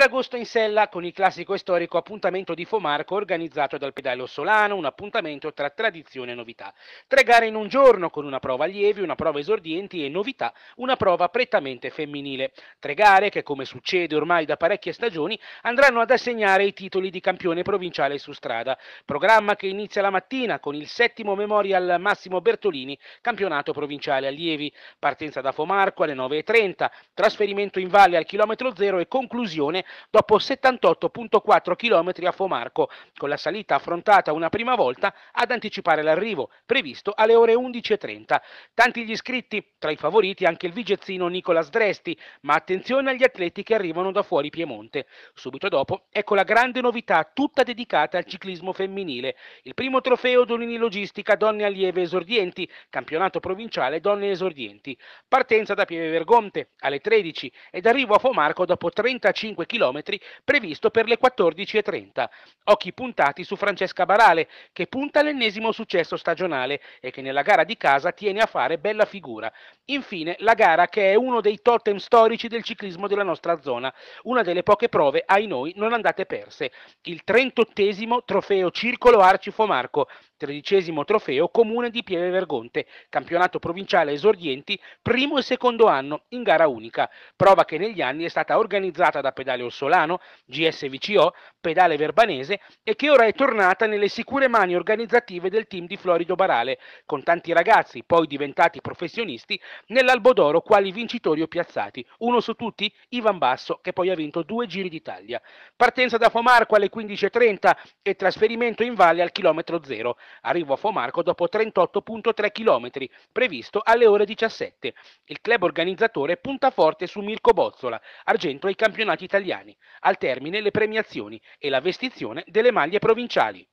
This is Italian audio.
Ferragosto in sella con il classico e storico appuntamento di Fomarco organizzato dal pedale Solano, un appuntamento tra tradizione e novità. Tre gare in un giorno con una prova allievi, una prova esordienti e novità, una prova prettamente femminile. Tre gare che, come succede ormai da parecchie stagioni, andranno ad assegnare i titoli di campione provinciale su strada. Programma che inizia la mattina con il settimo Memorial Massimo Bertolini, campionato provinciale allievi. Partenza da Fomarco alle 9.30, trasferimento in valle al chilometro zero e conclusione dopo 78.4 km a Fomarco, con la salita affrontata una prima volta ad anticipare l'arrivo, previsto alle ore 11.30. Tanti gli iscritti, tra i favoriti anche il vigezzino Nicola Sdresti, ma attenzione agli atleti che arrivano da fuori Piemonte. Subito dopo, ecco la grande novità tutta dedicata al ciclismo femminile, il primo trofeo Donini Logistica Donne Allieve Esordienti, campionato provinciale Donne Esordienti. Partenza da Pieve Vergonte alle 13 ed arrivo a Fomarco dopo 35 km km previsto per le 14.30. Occhi puntati su Francesca Barale, che punta all'ennesimo successo stagionale e che nella gara di casa tiene a fare bella figura. Infine, la gara che è uno dei totem storici del ciclismo della nostra zona, una delle poche prove ai noi non andate perse. Il 38 trofeo Circolo Arcifo Marco, tredicesimo trofeo Comune di Pieve Vergonte, campionato provinciale esordienti, primo e secondo anno in gara unica, prova che negli anni è stata organizzata da Pedale Orsolano, GSVCO, pedale verbanese, e che ora è tornata nelle sicure mani organizzative del team di Florido Barale, con tanti ragazzi poi diventati professionisti nell'Albodoro quali vincitori o piazzati. Uno su tutti, Ivan Basso, che poi ha vinto due Giri d'Italia. Partenza da Fomarco alle 15.30 e trasferimento in valle al chilometro zero. Arrivo a Fomarco dopo 38.3 km, previsto alle ore 17. Il club organizzatore punta forte su Mirko Bozzola, argento ai campionati italiani italiani, al termine le premiazioni e la vestizione delle maglie provinciali.